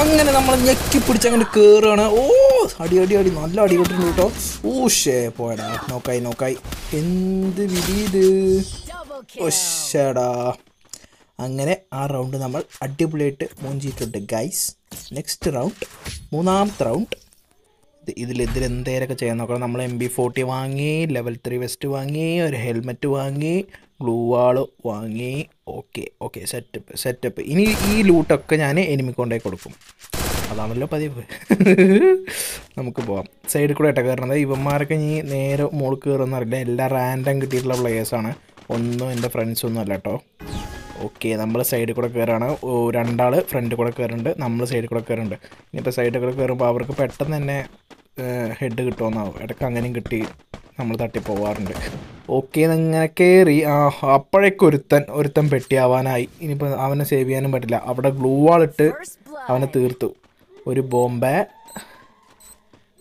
അങ്ങനെ നമ്മൾ ഞെക്കി പിടിച്ച് അങ്ങോട്ട് കയറുകയാണ് ഓ അടി അടി അടി നല്ല അടി കിട്ടുന്നുണ്ട് കേട്ടോ ഓ ഷേ പോയടാ നോക്കായി നോക്കായി എന്ത് വിധി ഇത് ഷേടാ അങ്ങനെ ആ റൗണ്ട് നമ്മൾ അടിപൊളിയായിട്ട് മൂഞ്ചിയിട്ടുണ്ട് ഗൈസ് നെക്സ്റ്റ് റൗണ്ട് മൂന്നാമത്തെ റൗണ്ട് ഇതിൽ ഇതിൽ എന്തേലൊക്കെ ചെയ്യാൻ നോക്കണം നമ്മൾ എം ബി ഫോർട്ടി വാങ്ങി ലെവൽ ത്രീ വെസ്റ്റ് വാങ്ങി ഒരു ഹെൽമെറ്റ് വാങ്ങി ഗ്ലൂ വാൾ വാങ്ങി ഓക്കെ ഓക്കെ സെറ്റപ്പ് സെറ്റപ്പ് ഇനി ഈ ലൂട്ടൊക്കെ ഞാൻ എനിമി കൊണ്ടേ കൊടുക്കും അതാണല്ലോ പതിവ് നമുക്ക് പോവാം സൈഡിൽ കൂടെ ഇട്ടാൽ കയറുന്നത് ഇവന്മാരൊക്കെ ഇനി നേരെ മോൾ കയറുന്നറിയില്ല എല്ലാ റാൻഡം കിട്ടിയിട്ടുള്ള പ്ലേയേഴ്സാണ് ഒന്നും എൻ്റെ ഫ്രണ്ട്സൊന്നും അല്ല കേട്ടോ ഓക്കെ നമ്മൾ സൈഡിൽ കൂടെ കയറുകയാണ് രണ്ടാൾ ഫ്രണ്ട് കൂടെ കയറുന്നുണ്ട് നമ്മൾ സൈഡിൽ കൂടെ കയറുന്നുണ്ട് ഇനിയിപ്പോൾ സൈഡിൽ കൂടെ കയറുമ്പോൾ അവർക്ക് പെട്ടെന്ന് തന്നെ ഹെഡ് കിട്ടുമെന്നാവും ഇടയ്ക്ക് അങ്ങനെയും കിട്ടി നമ്മൾ തട്ടിപ്പോവാറുണ്ട് ഓക്കെ അങ്ങനെ കയറി അപ്പോഴേക്കും ഒരുത്തൻ ഒരുത്തൻ പെട്ടിയാവാനായി ഇനിയിപ്പോൾ അവനെ സേവ് ചെയ്യാനും പറ്റില്ല അവിടെ ഗ്ലൂ വാളിട്ട് അവനെ തീർത്തു ഒരു ബോംബെ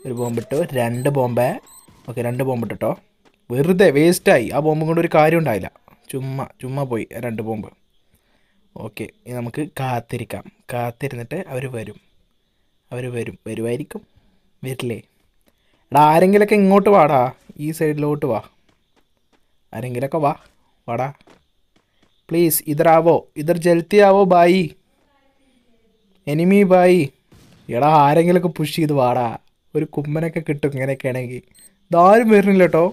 ഒരു ബോംബിട്ടു രണ്ട് ബോംബെ ഓക്കെ രണ്ട് ബോംബിട്ടോ വെറുതെ വേസ്റ്റായി ആ ബോംബ് കൊണ്ട് ഒരു കാര്യം ഉണ്ടായില്ല ചുമ്മാ ചുമ്മാ പോയി രണ്ട് ബോംബ് ഓക്കെ നമുക്ക് കാത്തിരിക്കാം കാത്തിരുന്നിട്ട് അവർ വരും അവർ വരും വരുമായിരിക്കും വരില്ലേ എടാ ആരെങ്കിലൊക്കെ ഇങ്ങോട്ട് വാടാ ഈ സൈഡിലോട്ട് വാ ആരെങ്കിലൊക്കെ വാ വാടാ പ്ലീസ് ഇതറാവോ ഇതർ ജൽത്തി ആവോ ബായി എനിമി ബായി എടാ ആരെങ്കിലൊക്കെ പുഷ് ചെയ്ത് വാടാ ഒരു കുമ്മനൊക്കെ കിട്ടും ഇങ്ങനെയൊക്കെ ആണെങ്കിൽ ഇതാരും വരുന്നില്ല കേട്ടോ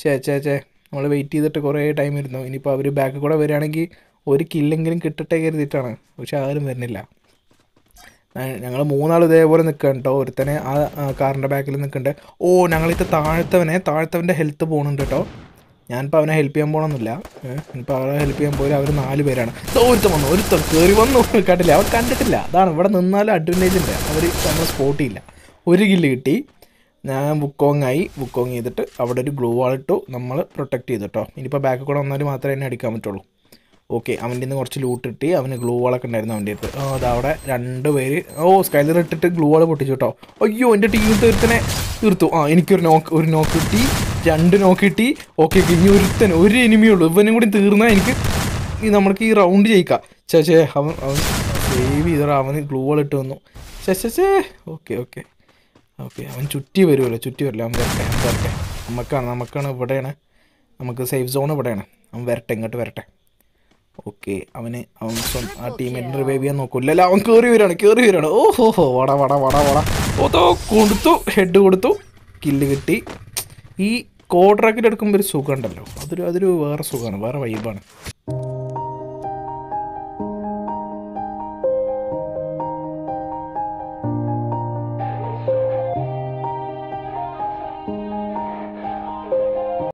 ചേ ചേ ചേ നമ്മൾ വെയിറ്റ് ചെയ്തിട്ട് കുറേ ടൈം ഇരുന്നു ഇനിയിപ്പോൾ അവർ ബാക്കിൽ കൂടെ വരികയാണെങ്കിൽ ഒരു കില്ലെങ്കിലും കിട്ടട്ടെ കരുതിയിട്ടാണ് പക്ഷെ ആരും വരുന്നില്ല ഞങ്ങൾ മൂന്നാൾ ഇതേപോലെ നിൽക്കുകയാണ് കേട്ടോ ഒരുത്തനെ ആ കാറിൻ്റെ ബാക്കിൽ നിൽക്കണ്ടേ ഓ ഞങ്ങളിത്തെ താഴ്ത്തവനെ താഴ്ത്തവൻ്റെ ഹെൽത്ത് പോകുന്നുണ്ട് കേട്ടോ ഞാനിപ്പോൾ അവനെ ഹെൽപ്പ് ചെയ്യാൻ പോകണമെന്നില്ല ഇപ്പോൾ അവരെ ഹെൽപ്പ് ചെയ്യാൻ പോലും അവർ നാല് പേരാണ് ഒരുത്തം വന്നു ഒരുത്തൻ കയറി വന്നു കേട്ടില്ല അവർ കണ്ടിട്ടില്ല അതാണ് ഇവിടെ നിന്നാലും അഡ്വാൻറ്റേജ് ഉണ്ട് അവർ നമ്മൾ സ്പോട്ട് ചെയ്യില്ല ഒരു കില്ല് കിട്ടി ഞാൻ ബുക്കോങ് ആയി ബുക്കോങ് ചെയ്തിട്ട് അവിടെ ഒരു ഗ്ലൂ വാൾ ഇട്ടു നമ്മൾ പ്രൊട്ടക്റ്റ് ചെയ്തിട്ടോ ഇനിയിപ്പോൾ ബാക്കിൽ കൂടെ വന്നാൽ മാത്രമേ എന്നെ അടിക്കാൻ പറ്റുള്ളൂ ഓക്കെ അവൻ്റെ നിന്ന് കുറച്ച് ലൂട്ട് കിട്ടി അവന് ഗ്ലൂ വാളൊക്കെ ഉണ്ടായിരുന്നു അവൻ്റെ അടുത്ത് ഓ അതവിടെ രണ്ട് പേര് ഓ സ്കൈലർ ഇട്ടിട്ട് ഗ്ലൂ വാൾ പൊട്ടിച്ചു കേട്ടോ അയ്യോ എൻ്റെ ടീം തീർത്തനെ തീർത്തു ആ എനിക്കൊരു നോക്ക് ഒരു നോക്ക് കിട്ടി രണ്ട് നോക്ക് കിട്ടി ഓക്കെ ഇനി ഒരുത്തൻ ഒരു എനിമിയുള്ളൂ ഇവനും കൂടി തീർന്നാൽ എനിക്ക് ഈ നമ്മൾക്ക് ഈ റൗണ്ട് ജയിക്കാം ചേച്ചേ അവൻ അവൻ സേവ് ചെയ്തോ അവന് ഗ്ലൂ വാൾ ഇട്ട് വന്നു ചേച്ചേ ഓക്കെ ഓക്കെ ഓക്കെ അവൻ ചുറ്റി വരുമല്ലോ ചുറ്റി വരില്ല അവൻ വരട്ടെ അവൻ വരട്ടെ നമുക്കാണ് നമുക്കാണ് ഇവിടെയാണ് നമുക്ക് സേഫ് സോൺ ഇവിടെയാണ് അവൻ വരട്ടെ ഇങ്ങോട്ട് വരട്ടെ ഓക്കെ അവന് അവൻ ആ ടീമേറ്റിൻ്റെ റിവൈവ് ചെയ്യാൻ ഇല്ലല്ല അവൻ കയറി വരികയാണ് കയറി വരികയാണ് ഓഹോ ഹോ വട വട വട വട ഓതോ കൊടുത്തു ഹെഡ് കൊടുത്തു കില്ല് കിട്ടി ഈ കോഡ്രാക്കിൽ എടുക്കുമ്പോൾ ഒരു സുഖമുണ്ടല്ലോ അതൊരു അതൊരു വേറെ സുഖമാണ് വേറെ വൈബാണ്